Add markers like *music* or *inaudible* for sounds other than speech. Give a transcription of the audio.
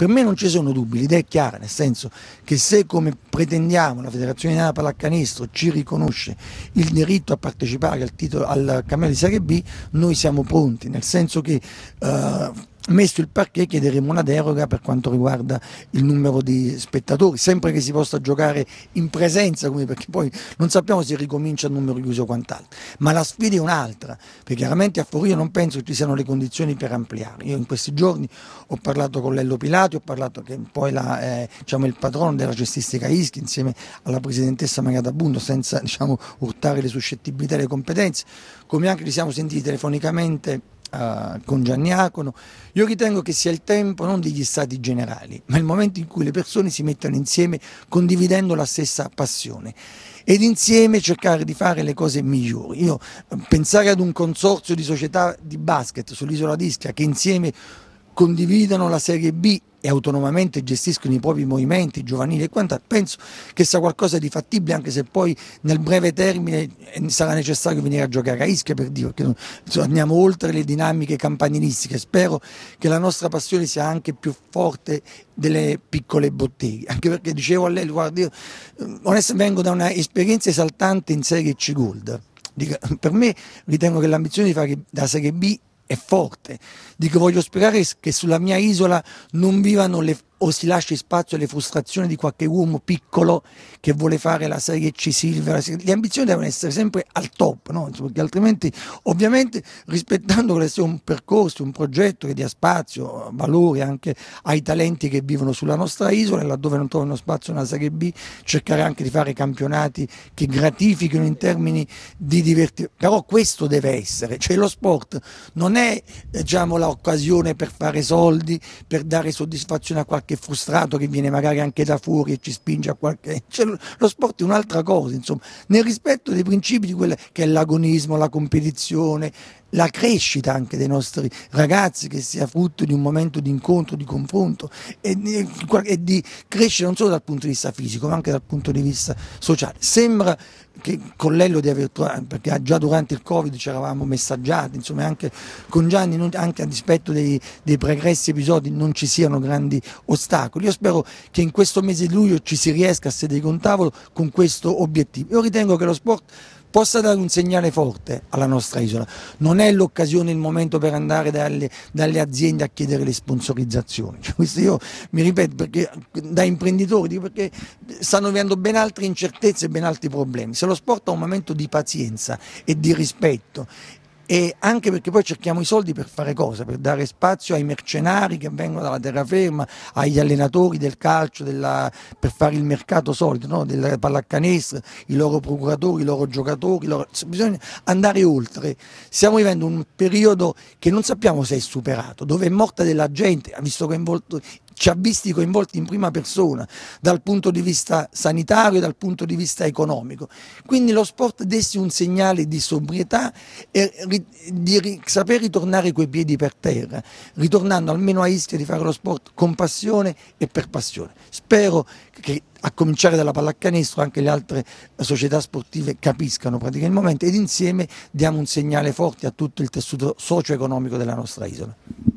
Per me non ci sono dubbi, l'idea è chiara, nel senso che se come pretendiamo la Federazione Italiana Pallacanestro ci riconosce il diritto a partecipare al, titolo, al campionato di Serie B, noi siamo pronti, nel senso che eh, messo il parquet chiederemo una deroga per quanto riguarda il numero di spettatori, sempre che si possa giocare in presenza, perché poi non sappiamo se ricomincia il numero chiuso o quant'altro, ma la sfida è un'altra, perché chiaramente a Foria non penso che ci siano le condizioni per ampliare. Io in questi giorni ho parlato con Lello Pilati, ho parlato che poi la, eh, diciamo, il patrono della gestistica Ischi insieme alla presidentessa Magata Bundo, senza *laughs* diciamo, urtare le suscettibilità e le competenze, come anche ci siamo sentiti telefonicamente uh, con Gianniacono, io ritengo che sia il tempo non degli stati generali, ma il momento in cui le persone si mettono insieme condividendo la stessa passione ed insieme cercare di fare le cose migliori. Io eh, pensare ad un consorzio di società di basket sull'isola d'Ischia che insieme condividano la Serie B e autonomamente gestiscono i propri movimenti giovanili e quant'altro, penso che sia qualcosa di fattibile anche se poi nel breve termine eh, sarà necessario venire a giocare a Ischia per dire che andiamo oltre le dinamiche campanilistiche, spero che la nostra passione sia anche più forte delle piccole botteghe, anche perché dicevo a lei, guarda, io eh, onestamente vengo da un'esperienza esaltante in Serie C Gold, per me ritengo che l'ambizione di fare da Serie B è forte. Dico, voglio sperare che sulla mia isola non vivano le o si lascia spazio alle frustrazioni di qualche uomo piccolo che vuole fare la Serie C Silver. Le ambizioni devono essere sempre al top, no? perché altrimenti ovviamente rispettando che sia un percorso, un progetto che dia spazio, valore anche ai talenti che vivono sulla nostra isola e laddove non trovano spazio nella Serie B cercare anche di fare campionati che gratifichino in termini di divertimento. Però questo deve essere, cioè lo sport non è eh, diciamo, l'occasione per fare soldi, per dare soddisfazione a qualche che frustrato, che viene magari anche da fuori e ci spinge a qualche... Cioè, lo sport è un'altra cosa, insomma, nel rispetto dei principi di quella che è l'agonismo, la competizione, la crescita anche dei nostri ragazzi che sia frutto di un momento di incontro, di confronto e di, e di crescita non solo dal punto di vista fisico ma anche dal punto di vista sociale. Sembra che Collello di aver trovato, perché già durante il Covid ci eravamo messaggiati, insomma anche con Gianni, non, anche a dispetto dei, dei, pregressi episodi non ci siano grandi ostacoli. Io spero che in questo mese di luglio ci si riesca a sedere con tavolo con questo obiettivo. Io ritengo che lo sport possa dare un segnale forte alla nostra isola. Non è l'occasione, il momento per andare dalle, dalle aziende a chiedere le sponsorizzazioni. *laughs* questo io mi ripeto perché, da imprenditore, perché stanno vivendo ben altre incertezze e ben altri problemi. Se lo sport ha un momento di pazienza e di rispetto e anche perché poi cerchiamo i soldi per fare cosa? Per dare spazio ai mercenari che vengono dalla terraferma, agli allenatori del calcio, della, per fare il mercato solito, no? del pallacanestro, i loro procuratori, i loro giocatori, loro... bisogna andare oltre. Stiamo vivendo un periodo che non sappiamo se è superato, dove è morta della gente, visto coinvolto ci ha visti coinvolti in prima persona dal punto di vista sanitario e dal punto di vista economico. Quindi lo sport desse un segnale di sobrietà e di saper ritornare coi piedi per terra, ritornando almeno a Ischia di fare lo sport con passione e per passione. Spero che a cominciare dalla pallacanestro anche le altre società sportive capiscano praticamente il momento ed insieme diamo un segnale forte a tutto il tessuto socio-economico della nostra isola.